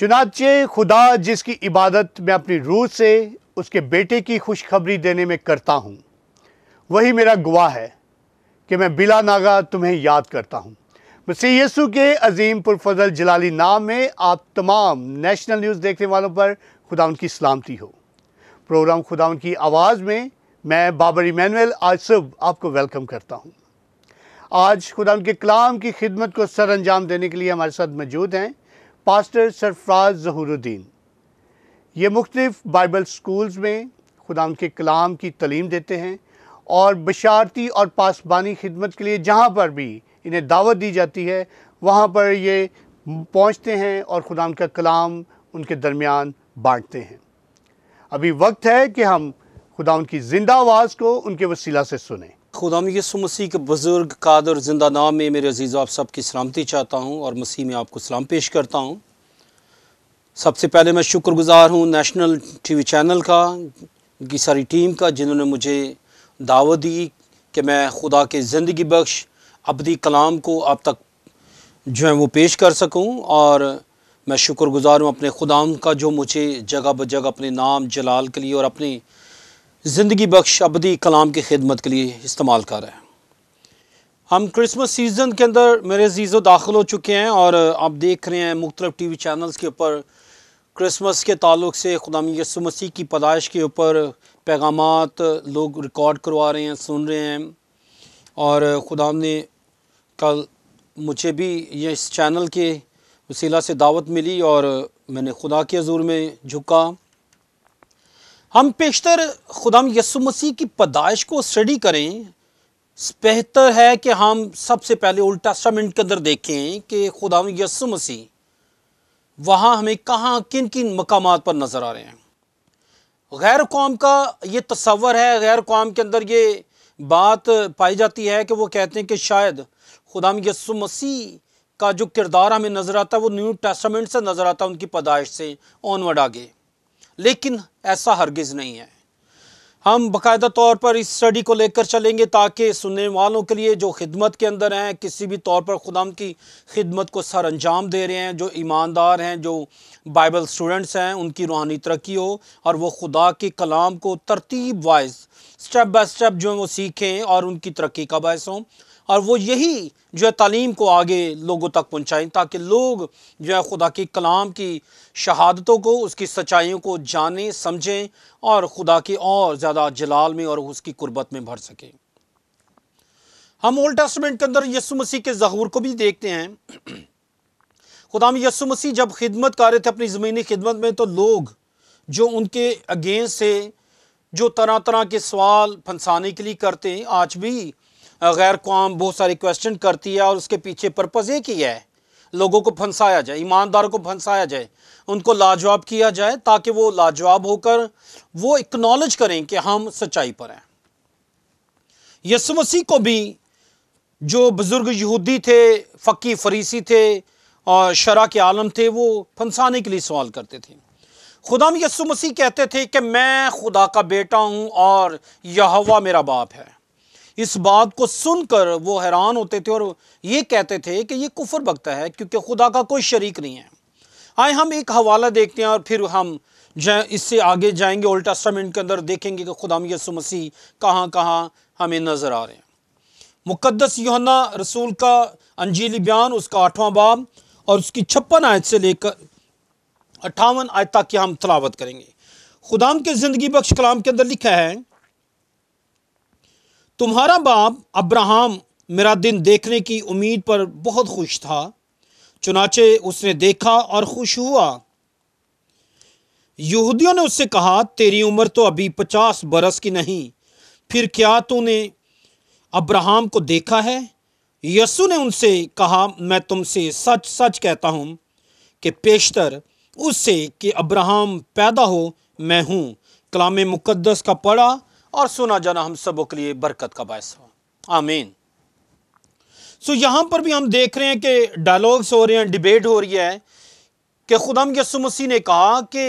चुनाचे खुदा जिसकी इबादत मैं अपनी रूह से उसके बेटे की खुशखबरी देने में करता हूँ वही मेरा गवाह है कि मैं बिला नागा तुम्हें याद करता हूँ मसी यसु के अजीम पुरफजल जलाली नाम में आप तमाम नेशनल न्यूज़ देखने वालों पर खुदा उनकी सलामती हो प्रोग्राम खुदा उनकी आवाज़ में मैं बाबर इमानवेल आज सुबह आपको वेलकम करता हूँ आज खुदा उनके कलाम की खिदमत को सर अंजाम देने के लिए हमारे साथ मौजूद हैं पास्टर सरफराज जहूरुद्दीन ये मुख्तफ बाइबल स्कूल्स में खुदा के कलाम की तलीम देते हैं और बशारती और पासबानी खिदमत के लिए जहाँ पर भी इन्हें दावत दी जाती है वहाँ पर ये पहुँचते हैं और खुदा का कलाम उनके दरमियान बाँटते हैं अभी वक्त है कि हम खुदा उनकी ज़िंदा आवाज़ को उनके वसीला से सुने खुदा यसु मसीह के बुज़ुर्ग कादर जिंदा नाम में मेरे अजीज़ आप सब की सलामती चाहता हूँ और मसीह में आपको सलाम पेश करता हूँ सबसे पहले मैं शुक्रगुजार हूँ नेशनल टीवी चैनल का की सारी टीम का जिन्होंने मुझे दावत दी कि मैं खुदा के ज़िंदगी बख्श अबदी कलाम को आप तक जो है वो पेश कर सकूँ और मैं शुक्रगुजार हूँ अपने खुदाम का जो मुझे जगह ब जगह अपने नाम जलाल के लिए और अपने ज़िंदगी बख्श अबदी कलाम की खिदमत के लिए इस्तेमाल कर रहे हैं हम क्रिसमस सीज़न के अंदर मेरे जीज़ो दाखिल हो चुके हैं और आप देख रहे हैं मुख्तलिफ टी वी चैनल्स के ऊपर क्रिसमस के ताल्लुक से खुदाम यसु मसीह की पैदाइश के ऊपर पैगाम लोग रिकॉर्ड करवा रहे हैं सुन रहे हैं और खुदाम ने कल मुझे भी ये इस चैनल के वसीला से दावत मिली और मैंने खुदा के हजूर में झुका हम पेशतर खुदाम यसु मसीह की पैदाइश को स्टडी करें बेहतर है कि हम सबसे पहले उल्टा समिट के अंदर देखें कि खुदाम यसु मसीह वहाँ हमें कहाँ किन किन मकाम पर नज़र आ रहे हैं गैर कौम का ये तस्वर है गैर कौम के अंदर ये बात पाई जाती है कि वो कहते हैं कि शायद खुदाम यसु मसीह का जो किरदार हमें नज़र आता है वो न्यू टेस्टामेंट से नज़र आता है उनकी पैदाइश से ऑनवर्ड आगे लेकिन ऐसा हरगिज़ नहीं है हम बाकायदा तौर पर इस स्टडी को लेकर चलेंगे ताकि सुनने वालों के लिए जो खिदमत के अंदर हैं किसी भी तौर पर खुदाम की खिदमत को सर अंजाम दे रहे हैं जो ईमानदार हैं जो बाइबल स्टूडेंट्स हैं उनकी रूहानी तरक्की हो और वो खुदा के कलाम को तरतीब वाइज स्टेप बाय स्टेप जो है वो सीखें और उनकी तरक्की का बायस हों और वो यही जो है तालीम को आगे लोगों तक पहुँचाएँ ताकि लोग जो है खुदा के कलाम की शहादतों को उसकी सच्चाइयों को जानें समझें और खुदा के और ज़्यादा जलाल में और उसकी कुर्बत में भर सकें हम ओल्ड टेस्टमेंट के अंदर यसु मसीह के जहूर को भी देखते हैं खुदाम यसु मसीह जब खिदमत कर रहे थे अपनी ज़मीनी खिदमत में तो लोग जो उनके अगेंस्ट से जो तरह तरह के सवाल फंसाने के लिए करते हैं आज भी गैर कौम बहुत सारे क्वेश्चन करती है और उसके पीछे पर्पज़ एक ही है लोगों को फंसाया जाए ईमानदार को फंसाया जाए उनको लाजवाब किया जाए ताकि वो लाजवाब होकर वो इक्नॉलेज करें कि हम सच्चाई पर हैं यसु मसीह को भी जो बुज़ुर्ग यहूदी थे फ़की फरीसी थे और शरा के आलम थे वो फंसाने के लिए सवाल करते थे खुदाम यसु मसीह कहते थे कि मैं खुदा का बेटा हूँ और यह मेरा बाप है इस बात को सुनकर वो हैरान होते थे और ये कहते थे कि ये कुफर बगता है क्योंकि खुदा का कोई शरीक नहीं है आए हम एक हवाला देखते हैं और फिर हम इससे आगे जाएंगे उल्टा टेस्टामेंट के अंदर देखेंगे कि खुदाम यसु मसीह कहाँ कहाँ हमें नज़र आ रहे हैं मुक़दस योना रसूल का अंजीली बयान उसका आठवां बाब और उसकी छप्पन आयत से लेकर अट्ठावन आयत तक की हम तलावत करेंगे खुदाम के ज़िंदगी बख्श कलाम के अंदर लिखा है तुम्हारा बाप अब्राहम मेरा दिन देखने की उम्मीद पर बहुत खुश था चुनाचे उसने देखा और खुश हुआ यहूदियों ने उससे कहा तेरी उम्र तो अभी पचास बरस की नहीं फिर क्या तूने अब्राहम को देखा है यसु ने उनसे कहा मैं तुमसे सच सच कहता हूँ कि पेशतर उससे कि अब्राहम पैदा हो मैं हूँ कलाम मुकद्दस का पढ़ा और सुना जाना हम सबों के लिए बरकत का बायस हो आमीन सो यहाँ पर भी हम देख रहे हैं कि डायलॉग्स हो रहे हैं डिबेट हो रही है कि खुदम यसु मसीह ने कहा कि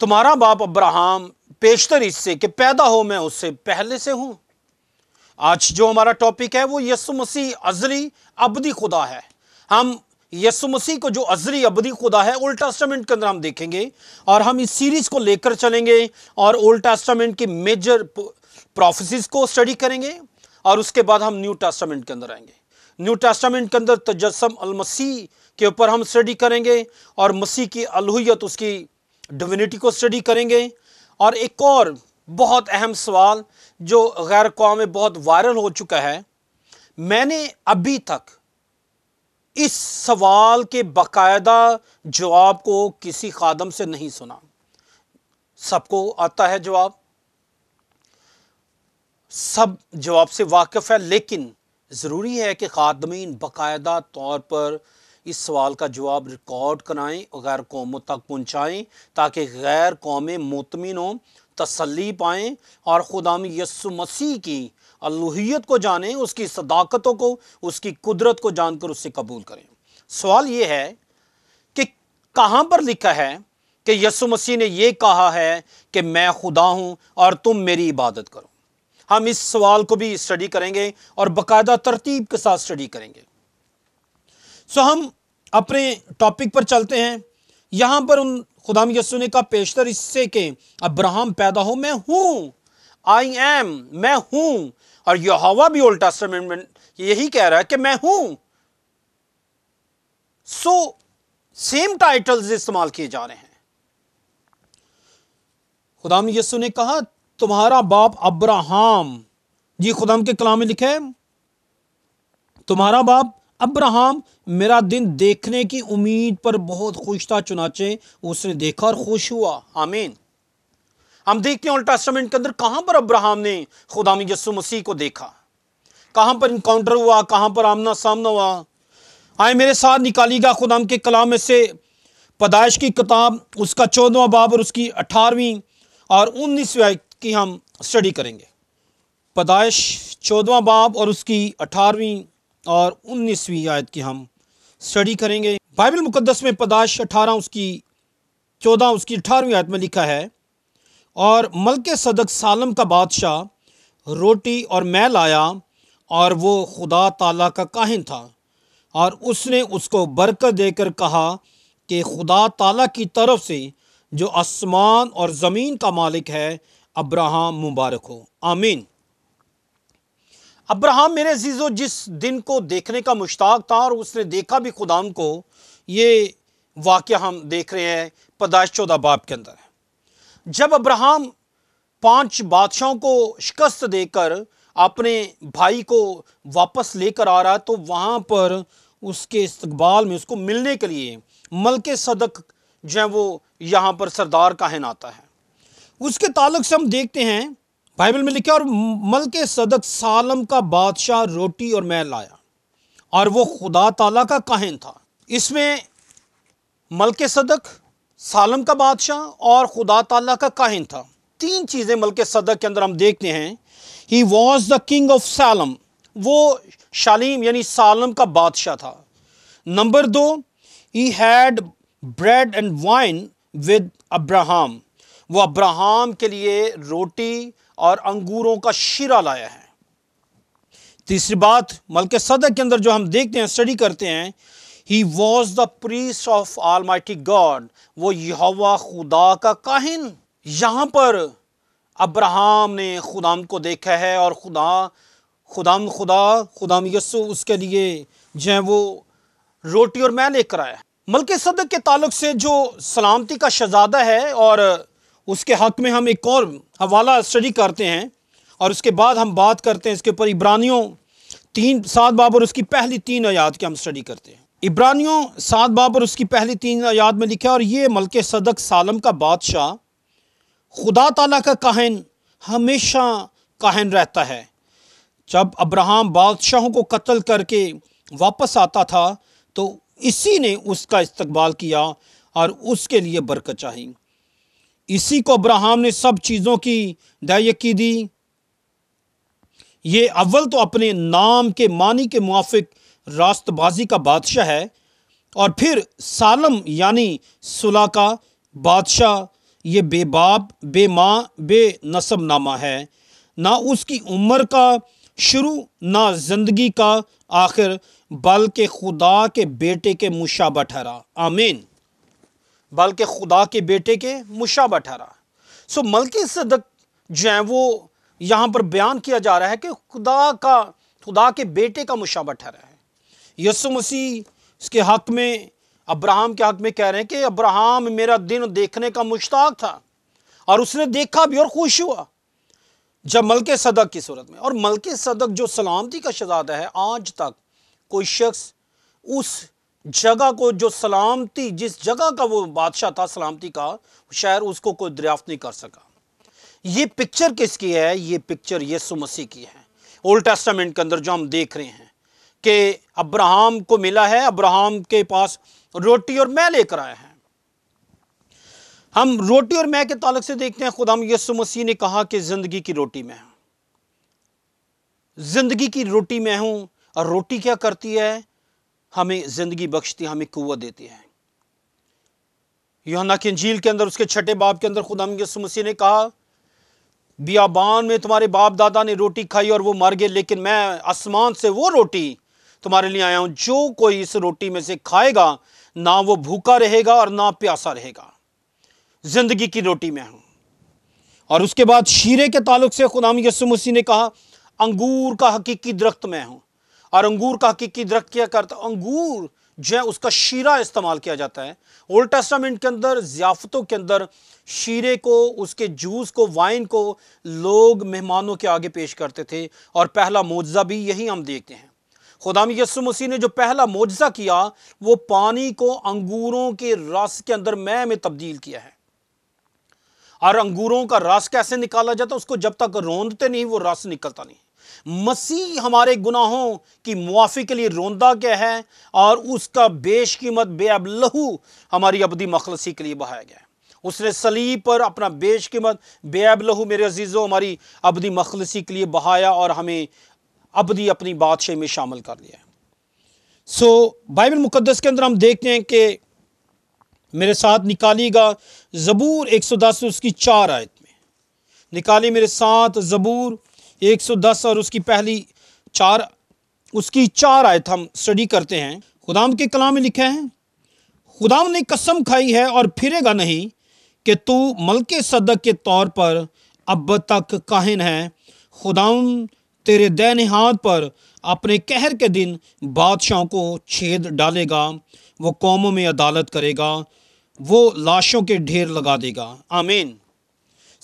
तुम्हारा बाप अब्राहम पेशतर इससे कि पैदा हो मैं उससे पहले से हूँ आज जो हमारा टॉपिक है वो यसु मसीह अजली अबदी खुदा है हम यसु मसीह को जो अजरी अबदी खुदा है ओल्ड टेस्टामेंट के अंदर हम देखेंगे और हम इस सीरीज को लेकर चलेंगे और ओल्ड टेस्टामेंट की मेजर प्रोफेसिस को स्टडी करेंगे और उसके बाद हम न्यू टेस्टामेंट के अंदर आएंगे न्यू टेस्टामेंट के अंदर तजस्म अलमसी के ऊपर हम स्टडी करेंगे और मसीह की अलहुयत उसकी डिविनिटी को स्टडी करेंगे और एक और बहुत अहम सवाल जो गैर कौम में बहुत वायरल हो चुका है मैंने अभी तक इस सवाल के बाकायदा जवाब को किसी खादम से नहीं सुना सबको आता है जवाब सब जवाब से वाकिफ है लेकिन ज़रूरी है कि खादमीन बाकायदा तौर पर इस सवाल का जवाब रिकॉर्ड कराएं और गैर कौमों तक पहुँचाएँ ताकि गैर कौमें मुतमिन हों तसली पाएँ और खुदाम यसु मसीह की अल्लूहियत को जानें उसकी सदाकतों को उसकी कुदरत को जानकर उससे कबूल करें सवाल यह है कि कहां पर लिखा है कि यसु मसीह ने यह कहा है कि मैं खुदा हूं और तुम मेरी इबादत करो हम इस सवाल को भी स्टडी करेंगे और बाकायदा तरतीब के साथ स्टडी करेंगे सो हम अपने टॉपिक पर चलते हैं यहां पर उन खुदाम यसु ने कहा पेशतर इससे के अब्राहम पैदा हो मैं हूं आई एम मैं हूं और यहोवा भी ओल्ड टेस्टामेंट में यही कह रहा है कि मैं हूं सो सेम टाइटल्स इस्तेमाल किए जा रहे हैं खुदाम यसु ने कहा तुम्हारा बाप अब्राहम जी खुदाम के कलाम में लिखे तुम्हारा बाप अब्राहम मेरा दिन देखने की उम्मीद पर बहुत खुश था चुनाचे उसने देखा और खुश हुआ आमीन हम देखते हैं टेस्टामेंट के अंदर कहां पर अब्राहम ने खुदामी यसु मसीह को देखा कहां पर इनकाउंटर हुआ कहां पर आमना सामना हुआ आए मेरे साथ निकालीगा खुदाम के कलाम में से पदाइश की किताब उसका चौदवा बाब और उसकी अठारहवीं और उन्नीसवीं आयत की हम स्टडी करेंगे पदाइश चौदवा बाब और उसकी अठारहवीं और उन्नीसवीं आयत की हम स्टडी करेंगे बाइबल मुकदस में पदाइश अठारह उसकी चौदह उसकी अठारहवीं आयत में लिखा है और मलक सदक सालम का बादशाह रोटी और मैल आया और वो खुदा ताला का काहिन था और उसने उसको बरकत देकर कहा कि खुदा ताला की तरफ से जो आसमान और ज़मीन का मालिक है अब्राहम मुबारक हो आमीन अब्राहम मेरे जीजो जिस दिन को देखने का मुश्ताक था और उसने देखा भी खुदाम को ये वाक़ हम देख रहे हैं पदाश चौदह बाप के अंदर जब अब्राहम पांच बादशाहों को शिकस्त देकर अपने भाई को वापस लेकर आ रहा है तो वहाँ पर उसके इस्तबाल में उसको मिलने के लिए मलके सदक जो है वो यहाँ पर सरदार काहन आता है उसके ताल्लुक से हम देखते हैं बाइबल में लिखा और मलके सदक सालम का बादशाह रोटी और मैल लाया और वो खुदा ताला का कहन था इसमें मलके सदक सालम का बादशाह और खुदा तला का काहिन था तीन चीज़ें मल्क सदक के अंदर हम देखते हैं he was the king of Salem वो शालीम यानी सालम का बादशाह था नंबर दो he had bread and wine with Abraham वो अब्राहम के लिए रोटी और अंगूरों का शीरा लाया है तीसरी बात मल्क सदक के अंदर जो हम देखते हैं स्टडी करते हैं he was the priest of almighty God वो यहोवा खुदा का काहिन यहाँ पर अब्राहम ने खुदाम को देखा है और खुदा खुदाम खुदा खुदाम यसु उसके लिए जो है वो रोटी और मैं लेकर आया मल्क सदक के ताल्लुक से जो सलामती का शहजादा है और उसके हक़ में हम एक और हवाला स्टडी करते हैं और उसके बाद हम बात करते हैं इसके ऊपर इब्रानियों तीन सात बाब और उसकी पहली तीन आयात की हम स्टडी करते हैं इब्रानियों सात बाबर और उसकी पहली तीन आयात में लिखा और ये मलके सदक सालम का बादशाह खुदा तला का कहन हमेशा काहन रहता है जब अब्राहम बादशाहों को कत्ल करके वापस आता था तो इसी ने उसका इस्तबाल किया और उसके लिए बरकत चाही इसी को अब्राहम ने सब चीज़ों की दयकी दी ये अव्वल तो अपने नाम के मानी के मुआफिक रास्तबाजी का बादशाह है और फिर सालम यानी सुला का बादशाह ये बेबाप बे माँ बे नसब नामा है ना उसकी उम्र का शुरू ना ज़िंदगी का आखिर बल्कि खुदा के बेटे के मुशाबा ठहरा आमीन बल्कि खुदा के बेटे के मुशाबा ठहरा सो मलके सदक जो है वो यहाँ पर बयान किया जा रहा है कि खुदा का खुदा के बेटे का मुशाबा ठहरा है यसु मसीह इसके हक में अब्राहम के हक में कह रहे हैं कि अब्राहम मेरा दिन देखने का मुश्ताक था और उसने देखा भी और खुश हुआ जब मलके सदक की सूरत में और मलके सदक जो सलामती का शहजादा है आज तक कोई शख्स उस जगह को जो सलामती जिस जगह का वो बादशाह था सलामती का शायर उसको कोई दरियाफ्त नहीं कर सका ये पिक्चर किसकी है ये पिक्चर यसु मसीह की है ओल्ड टेस्टामेंट के अंदर जो हम देख रहे हैं कि अब्राहम को मिला है अब्राहम के पास रोटी और मैं लेकर आए हैं हम रोटी और मैं के ताल्लुक से देखते हैं खुदाम यसु मसीह ने कहा कि ज़िंदगी की रोटी में हूं ज़िंदगी की रोटी में हूं और रोटी क्या करती है हमें ज़िंदगी बख्शती है हमें कुत देती है योना की अंजील के अंदर उसके छठे बाप के अंदर खुदाम यसु मसीह ने कहा बियाबान में तुम्हारे बाप दादा ने रोटी खाई और वो मर गए लेकिन मैं आसमान से वो रोटी तुम्हारे लिए आया हूं जो कोई इस रोटी में से खाएगा ना वो भूखा रहेगा और ना प्यासा रहेगा जिंदगी की रोटी में हूं और उसके बाद शीरे के ताल्लुक से खुदाम यसु मसीह ने कहा अंगूर का हकीकी दरख्त मैं हूं और अंगूर का हकीकी दरख्त क्या करता अंगूर जो है उसका शीरा इस्तेमाल किया जाता है ओल्ड टेस्टामेंट के अंदर ज़ियाफ़तों के अंदर शीरे को उसके जूस को वाइन को लोग मेहमानों के आगे पेश करते थे और पहला मुआवजा भी यही हम देखते हैं खुदाम यसु मसीह ने जो पहला मुआजा किया वो पानी को अंगूरों के रस के अंदर मैं में तब्दील किया है और अंगूरों का रस कैसे निकाला जाता उसको जब तक रोंदते नहीं वो रस निकलता नहीं मसीह हमारे गुनाहों की मुआफ़ी के लिए रोंदा गया है और उसका बेश कीमत बेअब लहू हमारी अबदी मखलसी के लिए बहाया गया है उसने सलीब पर अपना बेश कीमत बेअब लहू मेरे अजीज़ों हमारी अबदी मखलसी के लिए बहाया और हमें भी अपनी बादशाही में शामिल कर लिया सो बाइबल मुकदस के अंदर हम देखते हैं कि मेरे साथ निकालीगा ज़बूर एक सौ दस उसकी चार आयत में निकाली मेरे साथ ज़बूर एक सौ दस और उसकी पहली चार उसकी चार आयत हम स्टडी करते हैं खुदाम के कलाम में लिखे हैं खुदाम ने कसम खाई है और फिरेगा नहीं कि तू मलके सदक के तौर पर अब तक काहिन है खुदाम तेरे दैनी हाथ पर अपने कहर के दिन बादशाहों को छेद डालेगा वो कौमों में अदालत करेगा वो लाशों के ढेर लगा देगा आमीन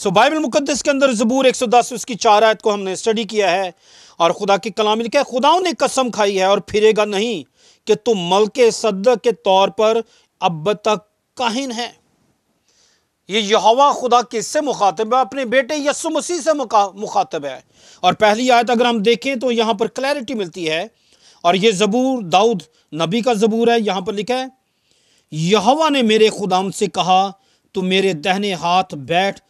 सो बाइबल मुकदस के अंदर ज़बूर एक सौ दस उसकी चार आयत को हमने स्टडी किया है और खुदा की कलामी लिखा है खुदाओं ने कसम खाई है और फिरेगा नहीं कि तुम मल के सद के तौर पर अब तक काहिन है ये यहवा खुदा किससे मुखातब है अपने बेटे यसु मसीह से मुखातब है और पहली आयत अगर हम देखें तो यहाँ पर क्लैरिटी मिलती है और ये ज़बूर दाऊद नबी का ज़बूर है यहाँ पर लिखा है यहवा ने मेरे खुदाम से कहा तू मेरे दहने हाथ बैठ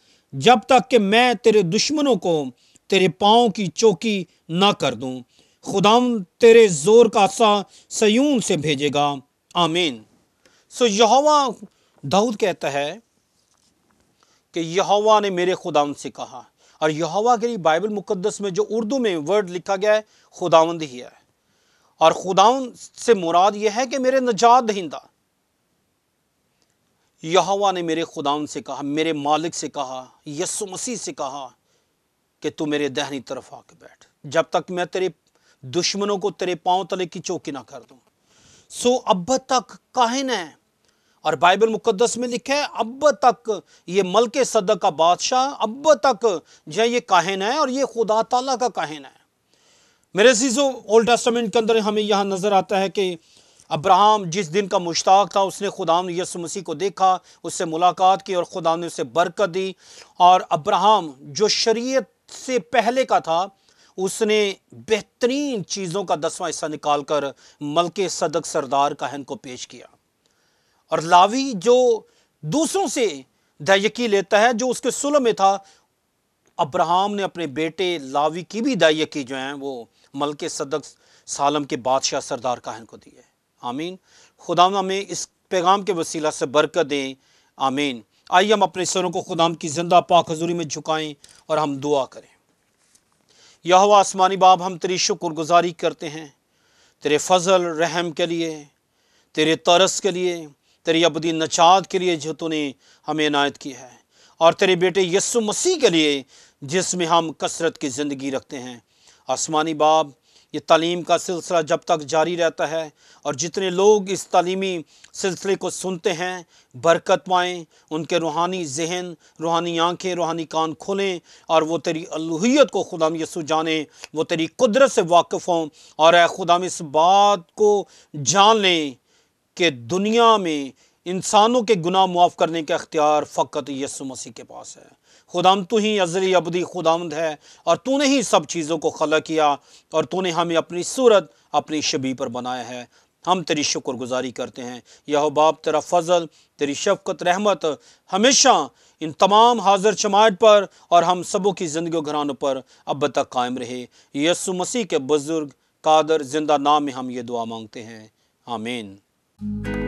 जब तक कि मैं तेरे दुश्मनों को तेरे पाँव की चौकी ना कर दूँ खुदाम तेरे ज़ोर का सा सयून से भेजेगा आमीन सो यहवा दाऊद कहता है कि यहोवा ने मेरे खुदाउन से कहा और यहोवा के लिए बाइबल मुकदस में जो उर्दू में वर्ड लिखा गया है खुदावंद ही है और खुदावन से मुराद यह है कि मेरे नजात दहिंदा यहोवा ने मेरे खुदाउन से कहा मेरे मालिक से कहा यसु मसीह से कहा कि तू मेरे दहनी तरफ आके बैठ जब तक मैं तेरे दुश्मनों को तेरे पांव तले की चौकी ना कर दूं सो अब तक काहिन है और बाइबल मुकदस में लिखा है अब तक ये मलक सदक का बादशाह अब तक जो ये कहना है और ये खुदा ताला का काहिन है मेरे सीजो ओल्ड टेस्टामेंट के अंदर हमें यहाँ नज़र आता है कि अब्राहम जिस दिन का मुश्ताक था उसने खुदा ने यसु मसीह को देखा उससे मुलाकात की और खुदा ने उसे बरकत दी और अब्राहम जो शरीयत से पहले का था उसने बेहतरीन चीज़ों का दसवां हिस्सा निकाल कर मलके सदक सरदार काहन को पेश किया और लावी जो दूसरों से दायकी लेता है जो उसके सुलह में था अब्राहम ने अपने बेटे लावी की भी दायकी जो है वो मलके सदक सालम के बादशाह सरदार काहन को दी है आमीन खुदा में इस पैगाम के वसीला से बरकत दें आमीन आइए हम अपने सरों को खुदाम की जिंदा पाक हजूरी में झुकाएं और हम दुआ करें यह हुआ आसमानी बाब हम तेरी शुक्रगुजारी करते हैं तेरे फजल रहम के लिए तेरे तरस के लिए तेरी अबदी नचात के लिए जो तूने हमें इनायत की है और तेरे बेटे यस्सु मसीह के लिए जिसमें हम कसरत की ज़िंदगी रखते हैं आसमानी बाब ये तालीम का सिलसिला जब तक जारी रहता है और जितने लोग इस तालीमी सिलसिले को सुनते हैं बरकत पाएँ उनके रूहानी जहन रूहानी आँखें रूहानी कान खोलें और वो तेरी अलूत को खुदाम यसु जाने वो तेरी कुदरत से वाकफ़ हों और ए खुदाम इस बात को जान लें कि दुनिया में इंसानों के गुनाह मुआफ़ करने का अख्तियार फ़कत यसु मसीह के पास है खुदाम तू ही अज़री अबदी खुदामद है और तूने ही सब चीज़ों को खला किया और तूने हमें अपनी सूरत अपनी शबी पर बनाया है हम तेरी शुक्रगुजारी करते हैं यह बाप तेरा फजल तेरी शफकत रहमत हमेशा इन तमाम हाजिर शमायत पर और हम सबों की ज़िंदगी घरानों पर अब तक कायम रहे यसु मसीह के बुज़ुर्ग कादर जिंदा नाम में हम ये दुआ मांगते हैं आमीन Thank you.